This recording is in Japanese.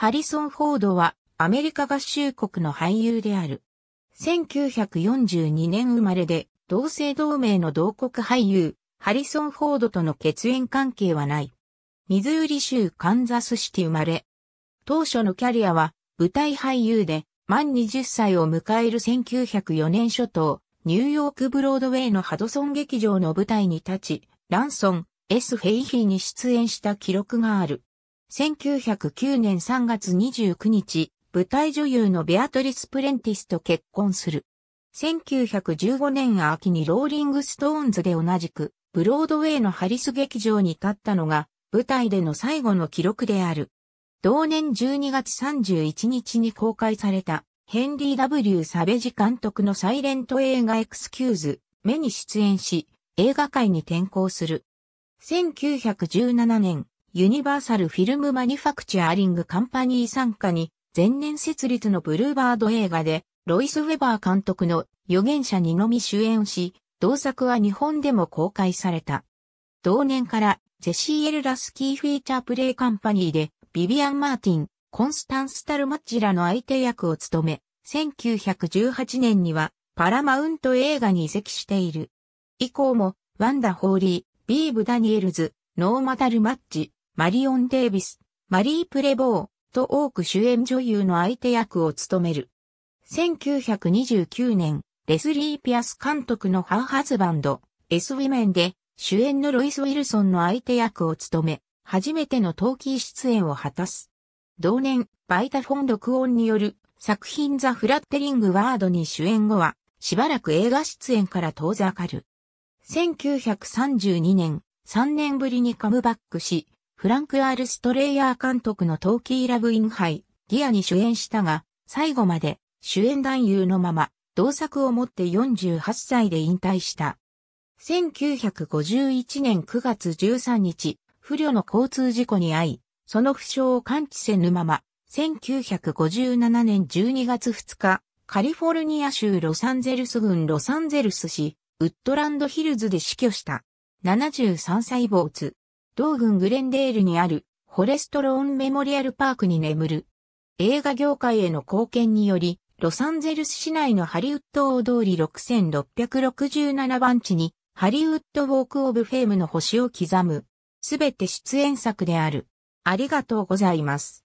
ハリソン・フォードはアメリカ合衆国の俳優である。1942年生まれで同姓同名の同国俳優、ハリソン・フォードとの血縁関係はない。ミズーリ州カンザスシティ生まれ。当初のキャリアは舞台俳優で満20歳を迎える1904年初頭、ニューヨークブロードウェイのハドソン劇場の舞台に立ち、ランソン、S・ ヘイヒーに出演した記録がある。1909年3月29日、舞台女優のベアトリス・プレンティスと結婚する。1915年秋にローリング・ストーンズで同じく、ブロードウェイのハリス劇場に立ったのが、舞台での最後の記録である。同年12月31日に公開された、ヘンリー・ W・ サベジ監督のサイレント映画エクスキューズ、目に出演し、映画界に転向する。1917年、ユニバーサル・フィルム・マニファクチャーリング・カンパニー参加に、前年設立のブルーバード映画で、ロイス・ウェバー監督の予言者にのみ主演し、同作は日本でも公開された。同年から、ジェシー・エル・ラスキー・フィーチャー・プレイ・カンパニーで、ビビアン・マーティン、コンスタンス・タルマッジらの相手役を務め、1918年には、パラマウント映画に移籍している。以降も、ワンダ・ホーリー、ビーブ・ダニエルズ、ノーマ・タルマッジ、マリオン・デイビス、マリー・プレボーと多く主演女優の相手役を務める。1929年、レスリー・ピアス監督のハーハズバンド、エス・ウィメンで主演のロイス・ウィルソンの相手役を務め、初めてのキー出演を果たす。同年、バイタフォン録音による作品ザ・フラッテリング・ワードに主演後は、しばらく映画出演から遠ざかる。1932年、3年ぶりにカムバックし、フランク・アール・ストレイヤー監督のトーキー・ラブ・インハイ、ギアに主演したが、最後まで主演男優のまま、同作をもって48歳で引退した。1951年9月13日、不慮の交通事故に遭い、その負傷を感知せぬまま、1957年12月2日、カリフォルニア州ロサンゼルス郡ロサンゼルス市、ウッドランドヒルズで死去した。73歳坊主。同軍グレンデールにあるフォレストローンメモリアルパークに眠る。映画業界への貢献により、ロサンゼルス市内のハリウッド大通り6667番地に、ハリウッドウォークオブフェームの星を刻む。すべて出演作である。ありがとうございます。